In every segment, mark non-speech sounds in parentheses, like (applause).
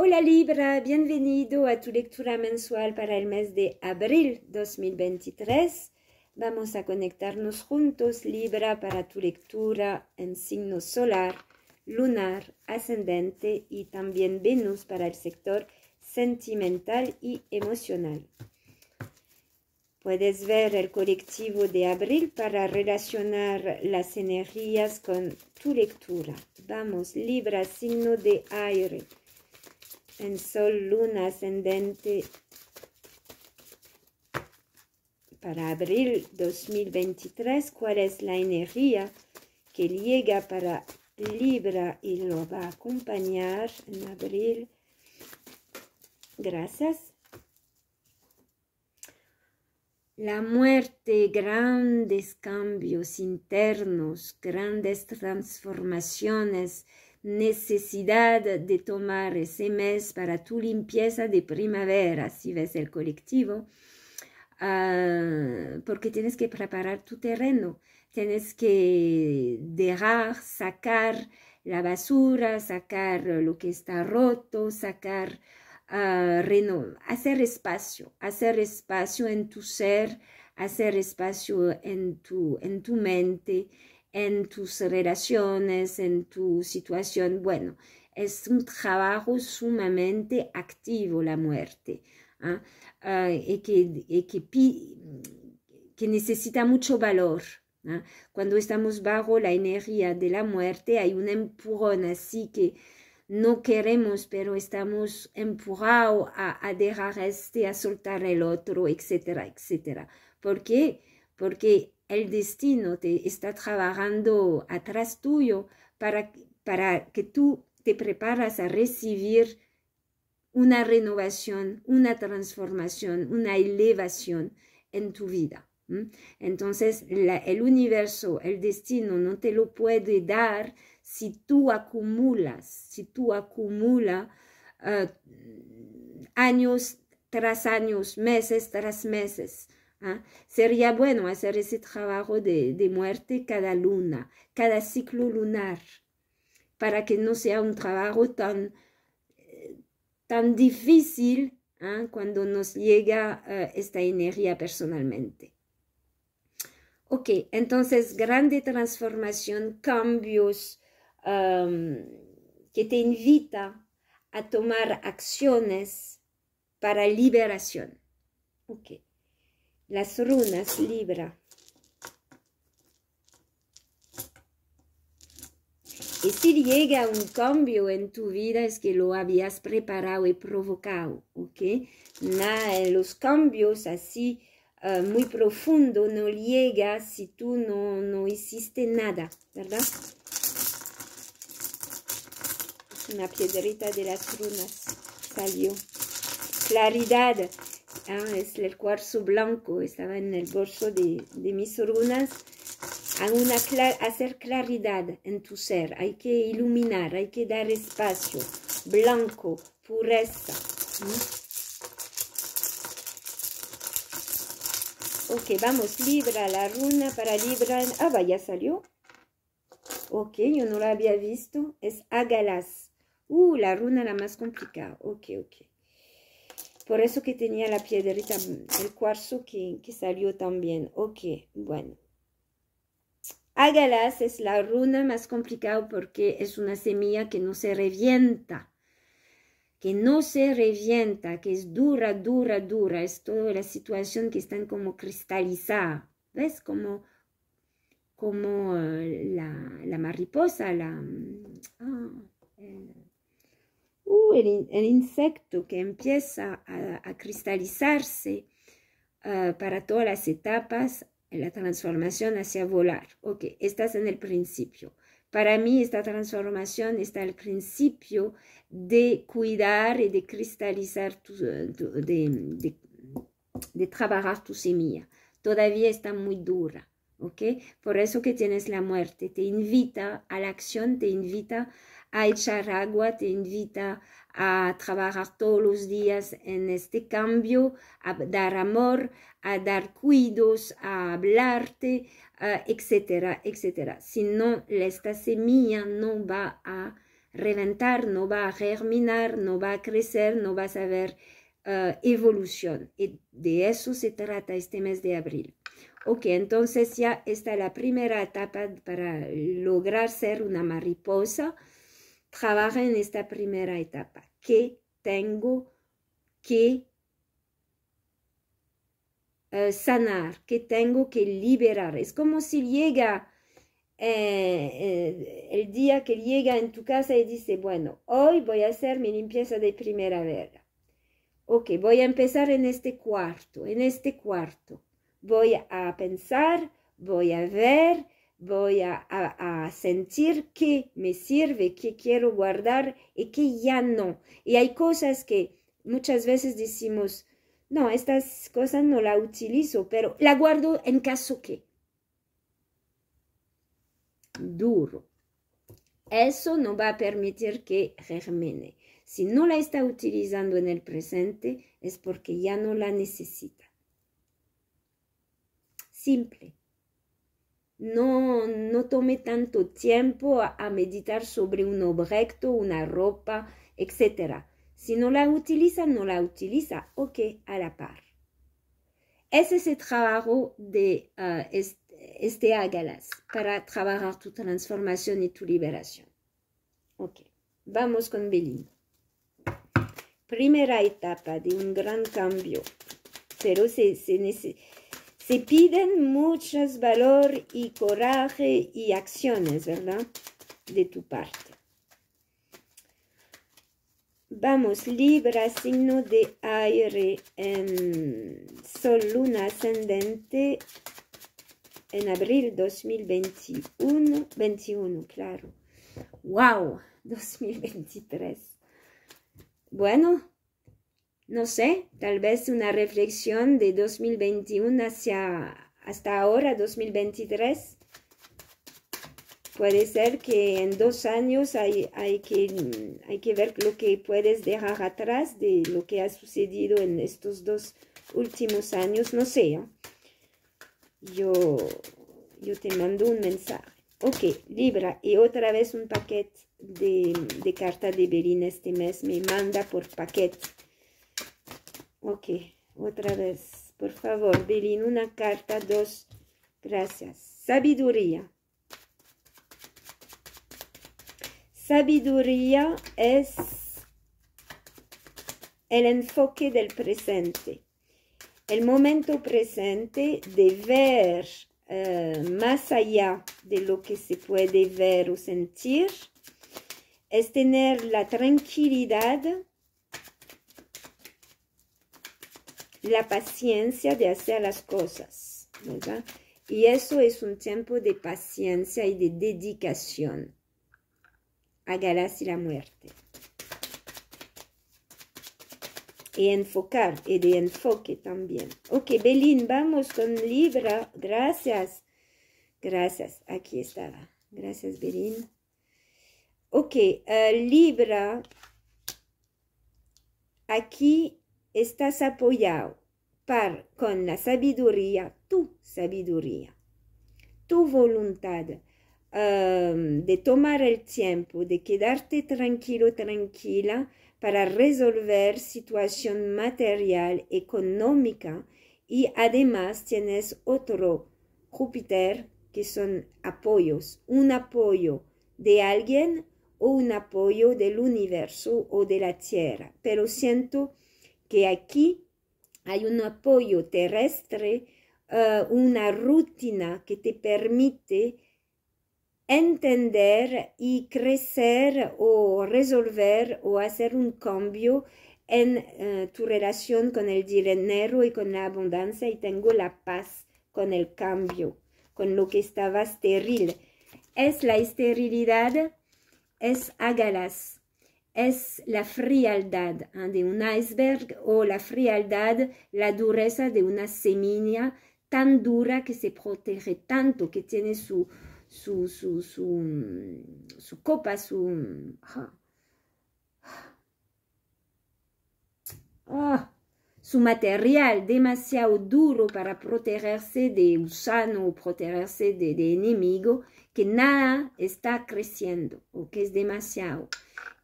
Hola Libra, bienvenido a tu lectura mensual para el mes de abril 2023. Vamos a conectarnos juntos Libra para tu lectura en signo solar, lunar, ascendente y también Venus para el sector sentimental y emocional. Puedes ver el colectivo de abril para relacionar las energías con tu lectura. Vamos, Libra, signo de aire en sol, luna, ascendente para abril 2023, cuál es la energía que llega para Libra y lo va a acompañar en abril. Gracias. La muerte, grandes cambios internos, grandes transformaciones necesidad de tomar ese mes para tu limpieza de primavera, si ves el colectivo, ah, porque tienes que preparar tu terreno, tienes que dejar, sacar la basura, sacar lo que está roto, sacar, ah, hacer espacio, hacer espacio en tu ser, hacer espacio en tu, en tu mente en tus relaciones, en tu situación. Bueno, es un trabajo sumamente activo la muerte ¿ah? Ah, y, que, necesita mucho valor. ¿ah? Cuando estamos bajo la energía de la muerte hay un empujón así que no queremos, pero estamos empujados a, a dejar este, a soltar el otro, etcétera, etcétera. ¿Por qué? Porque el destino te está trabajando atrás tuyo para, para que tú te preparas a recibir una renovación, una transformación, una elevación en tu vida. Entonces, el universo, el destino no te lo puede dar si tú acumulas, si tú acumulas ah, años tras años, meses tras meses, ¿ah? Sería bueno hacer ese trabajo de, muerte cada luna, cada ciclo lunar, para que no sea un trabajo tan, tan difícil ¿ah? cuando nos llega eh, esta energía personalmente. Ok, entonces grande transformación, cambios um, que te invita a tomar acciones para liberación. Okay las runas Libra. Y si llega un cambio en tu vida es que lo habías preparado y provocado, ¿ok? los cambios así eh, muy profundo, no llega si tú no, no hiciste nada, ¿verdad? Una piedrita de las runas salió. Claridad es el cuarzo blanco, estaba en el bolso de, mis runas. A una hacer claridad en tu ser, hay que iluminar, hay que dar espacio, blanco, pureza. ¿Mm? Ok, vamos, Libra, la runa para Libra. Ah, vaya, salió. Ok, yo no la había visto. Es Agalas. Uh, la runa la más complicada. Ok, ok por eso que tenía la piedrita, mm, el cuarzo que, que salió también. Ok, bueno. Ágalas es la runa más complicada porque es una semilla que no se revienta, que no se revienta, que es dura, dura, dura. Es toda la situación que están como cristalizada. ¿Ves? Como, como eh, la, mariposa, la... Mm, ah, eh, Uh, el, insecto que empieza a, cristalizarse ah, para todas las etapas, la transformación hacia volar. Ok, estás en el principio. Para mí esta transformación está al principio de cuidar y de cristalizar, de, de trabajar tu semilla. Todavía está muy dura ¿ok? Por eso que tienes la muerte, te invita a la acción, te invita a echar agua, te invita a trabajar todos los días en este cambio, a dar amor, a dar cuidos, a hablarte, etcétera, etcétera. Si no, esta semilla no va a reventar, no va a germinar, no va a crecer, no va a saber eh, evolución. Y de eso se trata este mes de abril. Ok, entonces ya está la primera etapa para lograr ser una mariposa. Trabaja en esta primera etapa. ¿Qué tengo que eh, sanar? ¿Qué tengo que liberar? Es como si llega eh, eh, el día que llega en tu casa y dice, bueno, hoy voy a hacer mi limpieza de primera vera. Ok, voy a empezar en este cuarto, en este cuarto voy a pensar, voy a ver, voy a, sentir qué me sirve, qué quiero guardar y qué ya no. Y hay cosas que muchas veces decimos, no, estas cosas no la utilizo, pero la guardo en caso que. Duro. Eso no va a permitir que germine. Si no la está utilizando en el presente es porque ya no la necesita simple. No, no tome tanto tiempo a, meditar sobre un objeto, una ropa, etc. Si no la utiliza, no la utiliza. Ok, a la par. ese Es el trabajo de ah, este, este para trabajar tu transformación y tu liberación. Ok, vamos con Belín. Primera etapa de un gran cambio, pero se, se necesita se piden muchos valor y coraje y acciones, ¿verdad? De tu parte. Vamos, Libra, signo de aire, en Sol, Luna, ascendente, en abril 2021, 21, claro. ¡Wow! 2023. Bueno, no sé, tal vez una reflexión de 2021 hacia hasta ahora, 2023. Puede ser que en dos años hay, hay, que, hay que ver lo que puedes dejar atrás de lo que ha sucedido en estos dos últimos años, no sé. ¿ah? Yo, yo te mando un mensaje. Ok, Libra, y otra vez un paquete de, de carta de Berlín este mes me manda por paquete. Ok, otra vez. Por favor, Belín, una carta, dos. Gracias. Sabiduría. Sabiduría es el enfoque del presente. El momento presente de ver eh, más allá de lo que se puede ver o sentir es tener la tranquilidad la paciencia de hacer las cosas, ¿verdad? Y eso es un tiempo de paciencia y de dedicación a Galas y la muerte. Y enfocar, y de enfoque también. Ok, Belín, vamos con Libra. Gracias. Gracias. Aquí estaba. Gracias, Belín. Ok, eh, Libra. Aquí estás apoyado par con la sabiduría, tu sabiduría, tu voluntad um, de tomar el tiempo, de quedarte tranquilo, tranquila para resolver situación material, económica y además tienes otro Júpiter que son apoyos, un apoyo de alguien o un apoyo del universo o de la tierra. Pero siento que aquí hay un apoyo terrestre, eh, una rutina que te permite entender y crecer o resolver o hacer un cambio en eh, tu relación con el dinero y con la abundancia y tengo la paz con el cambio, con lo que estaba estéril. Es la esterilidad, es hágalas es la frialdad ¿ah? de un iceberg o la frialdad, la dureza de una semilla tan dura que se protege tanto, que tiene su, su, su, su, mm, su copa, su... Mm, ah. Ah su material demasiado duro para protegerse de gusano o protegerse de, enemigo, que nada está creciendo o que es demasiado.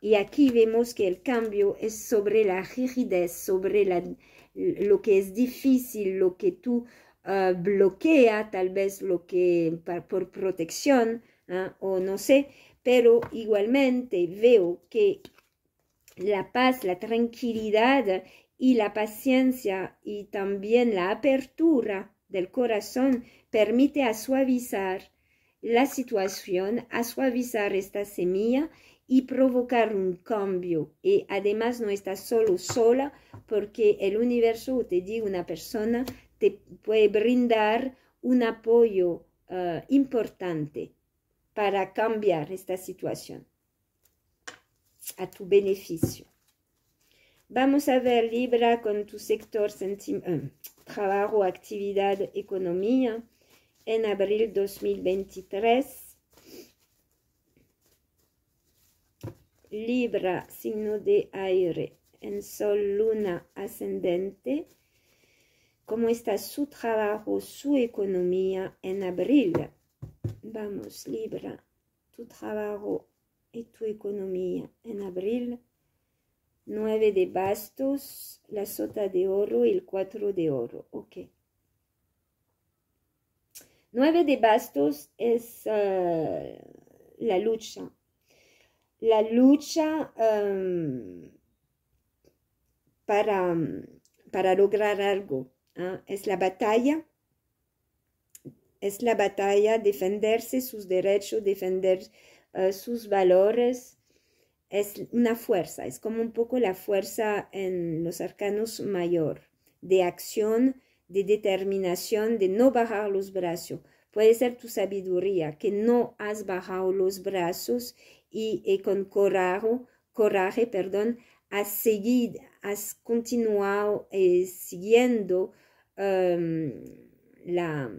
Y aquí vemos que el cambio es sobre la rigidez, sobre la, lo que es difícil, lo que tú eh, bloquea, tal vez lo que por protección ah, o no sé, pero igualmente veo que la paz, la tranquilidad y la paciencia y también la apertura del corazón permite suavizar la situación, a suavizar esta semilla y provocar un cambio. Y además no estás solo sola porque el universo, te digo, una persona te puede brindar un apoyo eh, importante para cambiar esta situación a tu beneficio. Vamos a ver Libra con tu sector em, trabajo, actividad, economía en abril 2023. Libra, signo de aire, en sol, luna, ascendente. ¿Cómo está su trabajo, su economía en abril? Vamos, Libra, tu trabajo y tu economía en abril Nueve de bastos, la sota de oro y el 4 de oro. Ok. 9 de bastos es ah, la lucha. La lucha para, para, lograr algo. ¿ah? Es la batalla. Es la batalla defenderse sus derechos, defender ah, sus valores es una fuerza, es como un poco la fuerza en los arcanos mayor, de acción, de determinación, de no bajar los brazos. Puede ser tu sabiduría, que no has bajado los brazos y, eh, con coraje, coraje perdón, has seguido, has continuado eh, siguiendo em, la,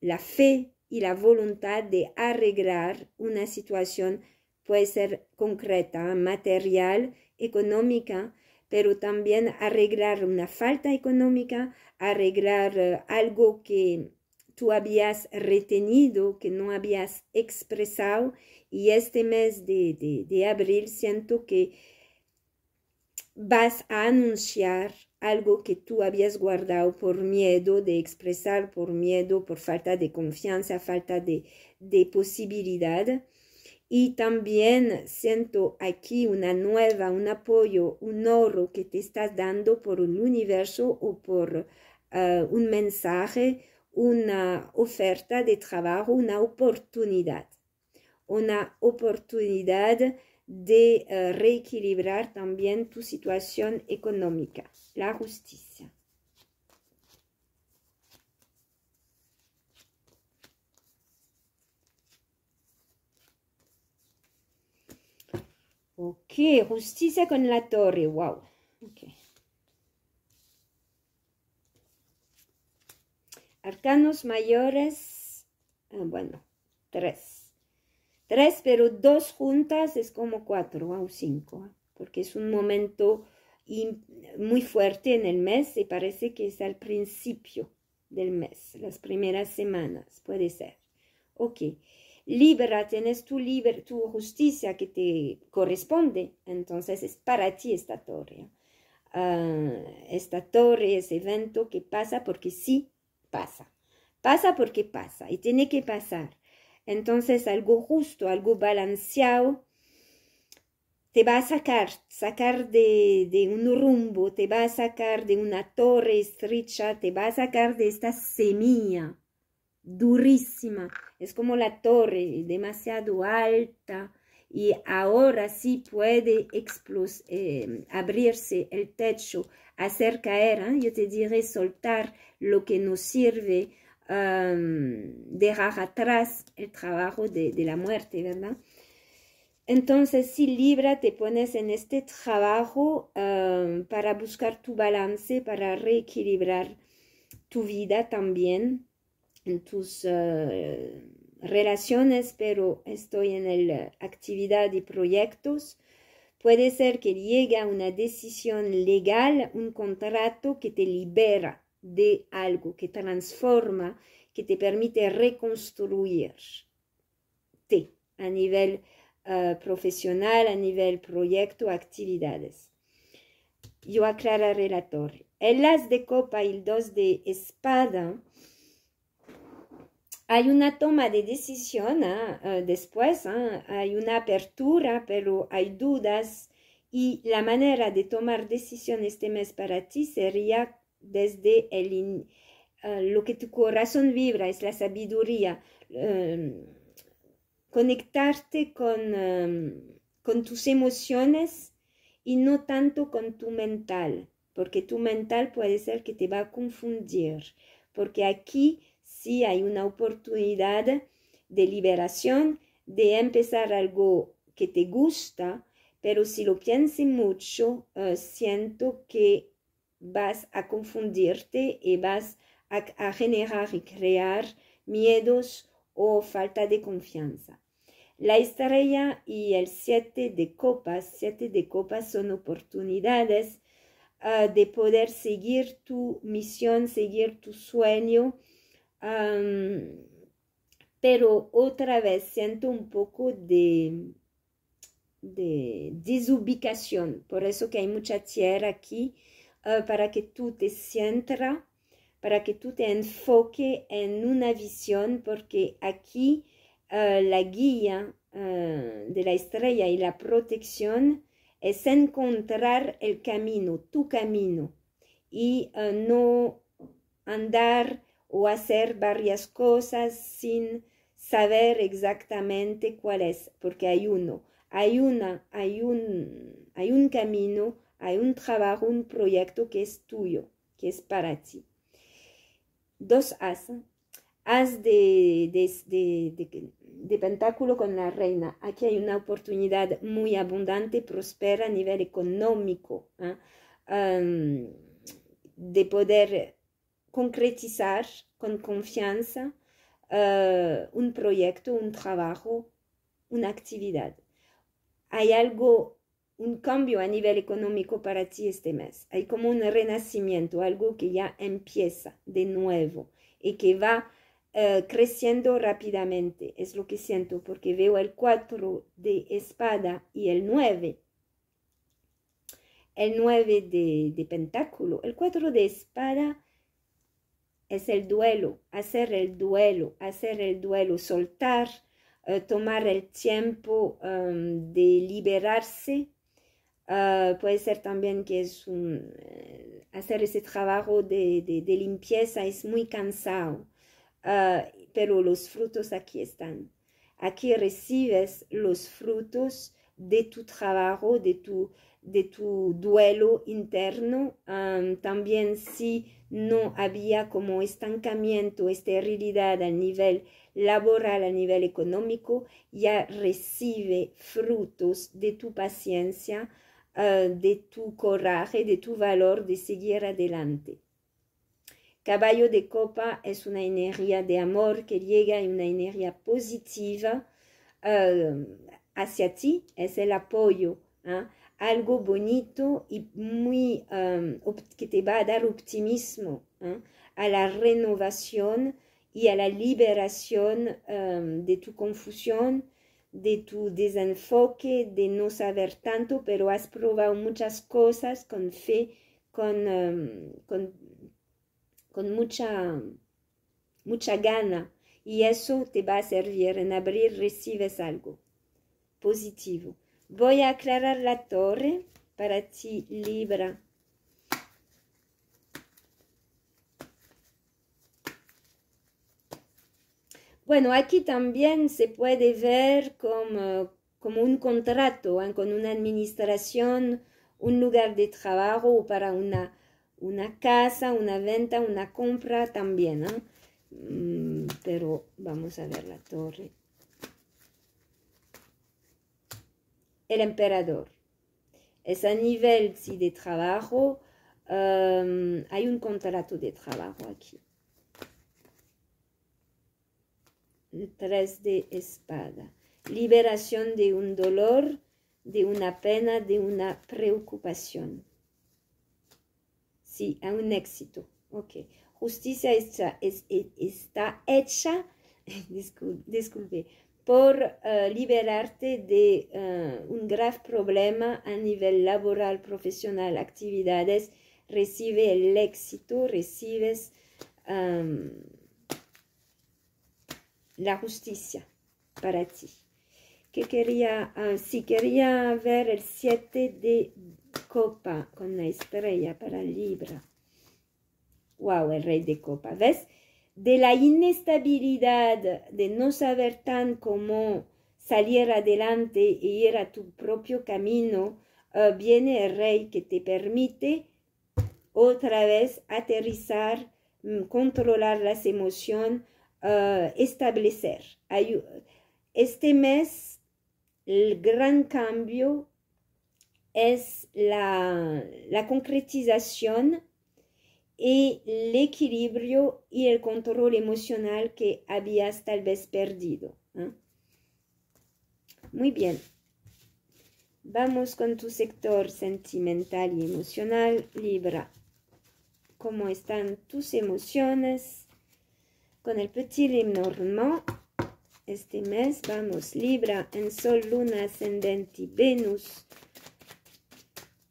la fe y la voluntad de arreglar una situación Puede ser concreta, material, económica, pero también arreglar una falta económica, arreglar eh, algo que tú habías retenido, que no habías expresado. Y este mes de, de, abril siento que vas a anunciar algo que tú habías guardado por miedo de expresar, por miedo, por falta de confianza, falta de posibilidad. Y también siento aquí una nueva, un apoyo, un oro que te estás dando por un universo o por eh, un mensaje, una oferta de trabajo, una oportunidad. Una oportunidad de eh, reequilibrar también tu situación económica, la justicia. Ok, justicia con la torre, wow. Okay. Arcanos mayores, ah, bueno, tres. Tres, pero dos juntas es como cuatro, wow, cinco, ah, porque es un momento muy fuerte en el mes y parece que es al principio del mes, las primeras semanas, puede ser. Ok libera, tienes tu, libertad, tu justicia que te corresponde, entonces es para ti esta torre. Ah, esta torre, ese evento que pasa porque sí pasa. Pasa porque pasa y tiene que pasar. Entonces algo justo, algo balanceado te va a sacar, sacar de, de, un rumbo, te va a sacar de una torre estrecha, te va a sacar de esta semilla durísima, es como la torre, demasiado alta y ahora sí puede eh, abrirse el techo, hacer caer, ¿eh? yo te diré soltar lo que nos sirve, dejar atrás el trabajo de, la muerte, ¿verdad? Entonces, si Libra te pones en este trabajo para buscar tu balance, para reequilibrar tu vida también, en tus eh, relaciones, pero estoy en la eh, actividad y proyectos. Puede ser que llegue una decisión legal, un contrato que te libera de algo, que transforma, que te permite reconstruir a nivel eh, profesional, a nivel proyecto, actividades. Yo aclararé la torre. El as de copa y el dos de espada hay una toma de decisión ah, ah, después, ah, hay una apertura, pero hay dudas y la manera de tomar decisiones este mes para ti sería desde el lo que tu corazón vibra, es la sabiduría, em, conectarte em, con tus emociones y no tanto con tu mental, porque tu mental puede ser que te va a confundir, porque aquí Sí hay una oportunidad de liberación, de empezar algo que te gusta, pero si lo piensas mucho, eh, siento que vas a confundirte y vas a, generar y crear miedos o falta de confianza. La estrella y el siete de copas, siete de copas son oportunidades eh, de poder seguir tu misión, seguir tu sueño pero otra vez siento un poco de, de desubicación, por eso que hay mucha tierra aquí, ah, para que tú te sientas, para que tú te enfoque en una visión, porque aquí ah, la guía ah, de la estrella y la protección es encontrar el camino, tu camino, y no andar o hacer varias cosas sin saber exactamente cuál es, porque hay uno, hay una, hay un, hay un camino, hay un trabajo, un proyecto que es tuyo, que es para ti. Dos as, as de, de, pentáculo con la reina. Aquí hay una oportunidad muy abundante, prospera a nivel económico, ¿ah? de poder concretizar con confianza eh, un proyecto, un trabajo, una actividad. Hay algo, un cambio a nivel económico para ti este mes. Hay como un renacimiento, algo que ya empieza de nuevo y que va eh, creciendo rápidamente. Es lo que siento porque veo el 4 de espada y el 9 el 9 de, de, pentáculo, el 4 de espada es el duelo, hacer el duelo, hacer el duelo, soltar, eh, tomar el tiempo em, de liberarse. Eh, puede ser también que es un, eh, hacer ese trabajo de, limpieza es muy cansado, pero los frutos aquí están. Aquí recibes los frutos de tu trabajo, de tu, de duelo interno. también si no había como estancamiento, esterilidad a nivel laboral, a nivel económico, ya recibe frutos de tu paciencia, ah, de tu coraje, de tu valor de seguir adelante. Caballo de copa es una energía de amor que llega a una energía positiva. Ah, hacia ti es el apoyo, ¿ah? algo bonito y muy que te va a dar optimismo ¿ah? a la renovación y a la liberación de tu confusión, de tu desenfoque, de no saber tanto, pero has probado muchas cosas con fe, con, con, mucha, mucha gana. Y eso te va a servir en abril, recibes algo positivo. Voy a aclarar la torre para ti, Libra. Bueno, aquí también se puede ver como, como un contrato ¿eh? con una administración, un lugar de trabajo o para una, una casa, una venta, una compra también. ¿eh? Mm, pero vamos a ver la torre. el emperador. Es a nivel si de trabajo, eh, hay un contrato de trabajo aquí. Tres de espada. Liberación de un dolor, de una pena, de una preocupación. Sí, a un éxito. Ok. Justicia está, es, e, está hecha, (laughs) disculpe, por eh, liberarte de eh, un grave problema a nivel laboral, profesional, actividades, recibe el éxito, recibes la justicia para ti. Que quería, ah, sí, quería ver el 7 de copa con la estrella para Libra. Wow, el rey de copa, ¿ves? de la inestabilidad, de no saber tan cómo salir adelante e ir a tu propio camino, eh, viene el rey que te permite otra vez aterrizar, mm, controlar las emociones, eh, establecer. Este mes, el gran cambio es la, la concretización y el equilibrio y el control emocional que habías tal vez perdido. ¿ah? Muy bien. Vamos con tu sector sentimental y emocional, Libra. ¿Cómo están tus emociones? Con el Petit normal este mes vamos Libra en Sol, Luna, Ascendente y Venus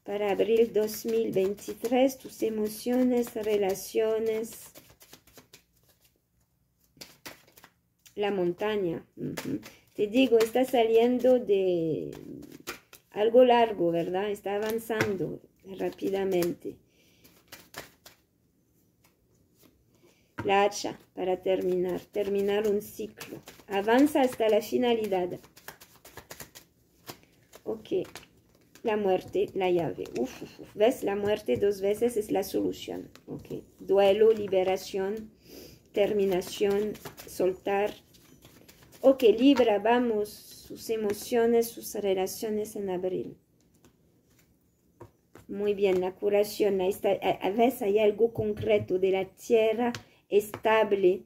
para abril 2023, tus emociones, relaciones, la montaña. Te digo, está saliendo de algo largo, ¿verdad? Está avanzando rápidamente. La hacha para terminar, terminar un ciclo. Avanza hasta la finalidad. Ok la muerte, la llave. Uf, ¿Ves? La muerte dos veces es la solución. ok, Duelo, liberación, terminación, soltar. Ok, Libra, vamos. Sus emociones, sus relaciones en abril. Muy bien, la curación. está. A, veces hay algo concreto de la tierra estable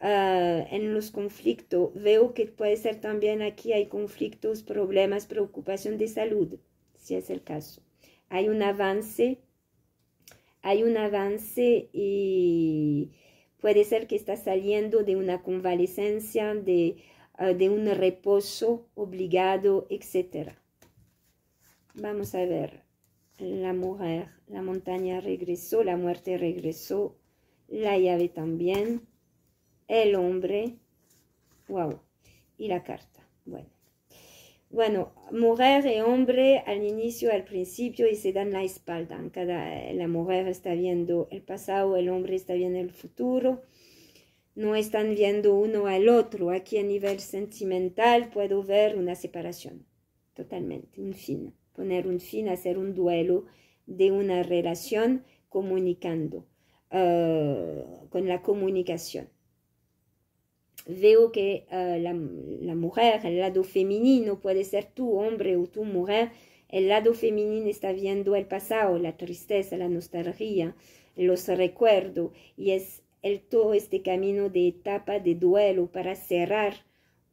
ah, en los conflictos. Veo que puede ser también aquí hay conflictos, problemas, preocupación de salud si es el caso. Hay un avance, hay un avance y puede ser que está saliendo de una convalecencia, de, ah, un reposo obligado, etc. Vamos a ver. La mujer, la montaña regresó, la muerte regresó, la llave también, el hombre, wow, y la carta. Bueno bueno, mujer y hombre al inicio, al principio, y se dan la espalda. Cada, la mujer está viendo el pasado, el hombre está viendo el futuro. No están viendo uno al otro. Aquí a nivel sentimental puedo ver una separación, totalmente, un fin. Poner un fin, hacer un duelo de una relación comunicando, eh, con la comunicación veo que eh, la, la, mujer, el lado femenino, puede ser tu hombre o tu mujer, el lado femenino está viendo el pasado, la tristeza, la nostalgia, los recuerdos, y es el, todo este camino de etapa de duelo para cerrar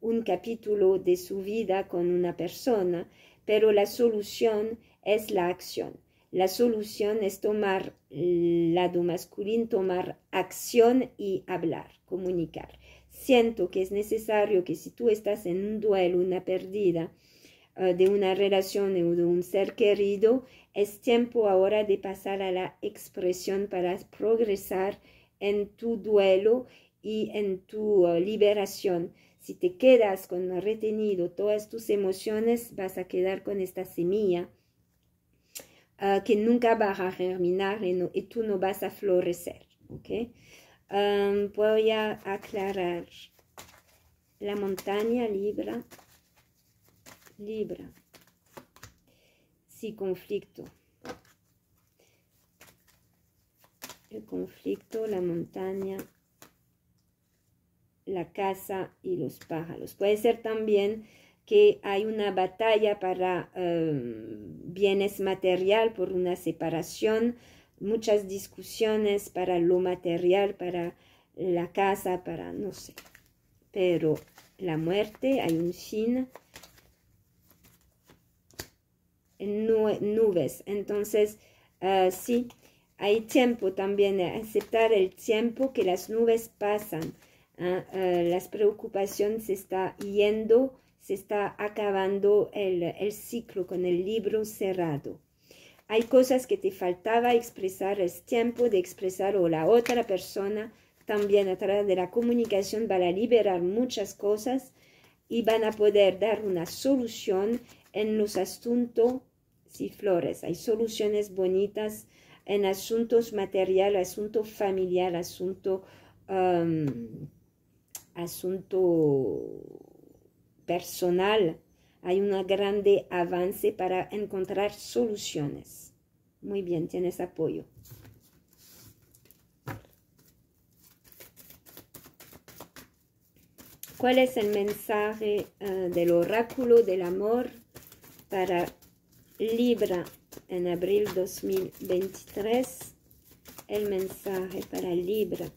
un capítulo de su vida con una persona, pero la solución es la acción. La solución es tomar el lado masculino, tomar acción y hablar, comunicar siento que es necesario que si tú estás en un duelo, una pérdida eh, de una relación o de un ser querido, es tiempo ahora de pasar a la expresión para progresar en tu duelo y en tu eh, liberación. Si te quedas con retenido todas tus emociones, vas a quedar con esta semilla eh, que nunca va a germinar y, tú no vas a florecer. ¿okay? voy a aclarar. La montaña libra, libra. Sí, conflicto. El conflicto, la montaña, la casa y los pájaros. Puede ser también que hay una batalla para bienes material por una separación, muchas discusiones para lo material, para la casa, para no sé. Pero la muerte, hay un fin, nubes. Entonces, ah, sí, hay tiempo también, aceptar el tiempo que las nubes pasan. Ah, ah, las preocupaciones se está yendo, se está acabando el, el ciclo con el libro cerrado. Hay cosas que te faltaba expresar, es tiempo de expresar o la otra persona también a través de la comunicación van a liberar muchas cosas y van a poder dar una solución en los asuntos si flores. Hay soluciones bonitas en asuntos materiales, asuntos familiar, asunto, um, asunto personal hay un gran avance para encontrar soluciones. Muy bien, tienes apoyo. ¿Cuál es el mensaje eh, del oráculo del amor para Libra en abril 2023? El mensaje para Libra,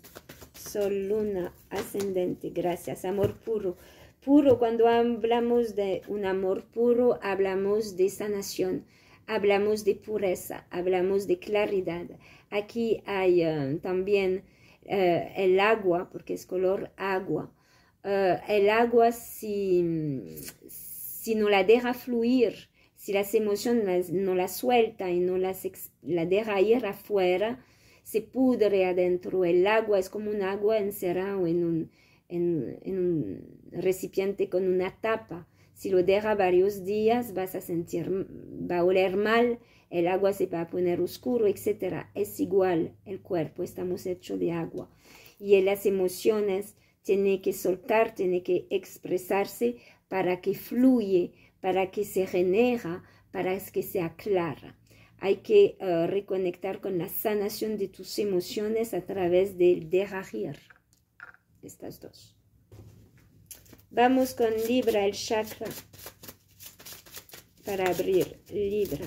Sol, Luna, Ascendente, gracias, amor puro puro, cuando hablamos de un amor puro, hablamos de sanación, hablamos de pureza, hablamos de claridad. Aquí hay eh, también eh, el agua, porque es color agua. Eh, el agua, si, si no la deja fluir, si las emociones no las suelta y no las la deja ir afuera, se pudre adentro. El agua es como un agua encerrado en un en, un recipiente con una tapa. Si lo deja varios días vas a sentir, va a oler mal, el agua se va a poner oscuro, etc. Es igual, el cuerpo, estamos hechos de agua. Y las emociones tiene que soltar, tiene que expresarse para que fluye, para que se genera, para que se aclara. Hay que eh, reconectar con la sanación de tus emociones a través del derrarir estas dos. Vamos con Libra, el chakra, para abrir Libra.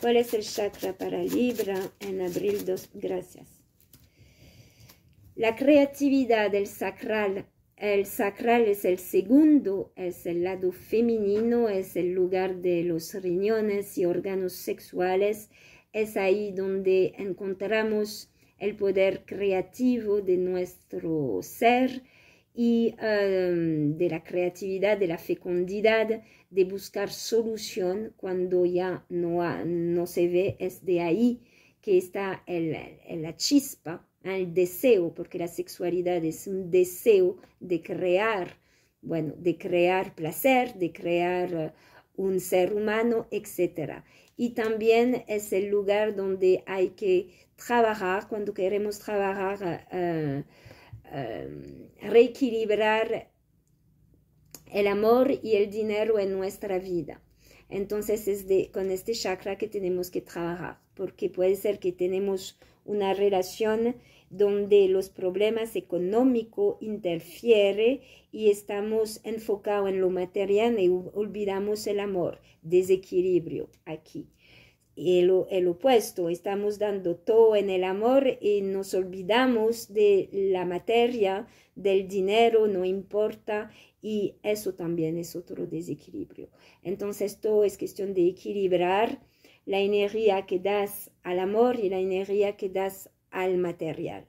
¿Cuál es el chakra para Libra en abril? 2 gracias. La creatividad, del sacral. El sacral es el segundo, es el lado femenino, es el lugar de los riñones y órganos sexuales. Es ahí donde encontramos el poder creativo de nuestro ser y um, de la creatividad, de la fecundidad, de buscar solución cuando ya no, no se ve, es de ahí que está el, la chispa, el deseo, porque la sexualidad es un deseo de crear, bueno, de crear placer, de crear uh, un ser humano, etcétera y también es el lugar donde hay que trabajar cuando queremos trabajar, eh, eh, reequilibrar el amor y el dinero en nuestra vida. Entonces es de, con este chakra que tenemos que trabajar, porque puede ser que tenemos una relación donde los problemas económicos interfieren y estamos enfocados en lo material y olvidamos el amor, desequilibrio aquí. Y el opuesto, estamos dando todo en el amor y nos olvidamos de la materia, del dinero, no importa, y eso también es otro desequilibrio. Entonces, todo es cuestión de equilibrar la energía que das al amor y la energía que das al material.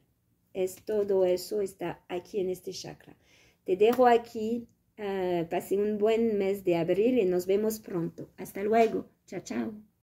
Es, todo eso está aquí en este chakra. Te dejo aquí. Eh, pase un buen mes de abril y nos vemos pronto. Hasta luego. Chao, chao.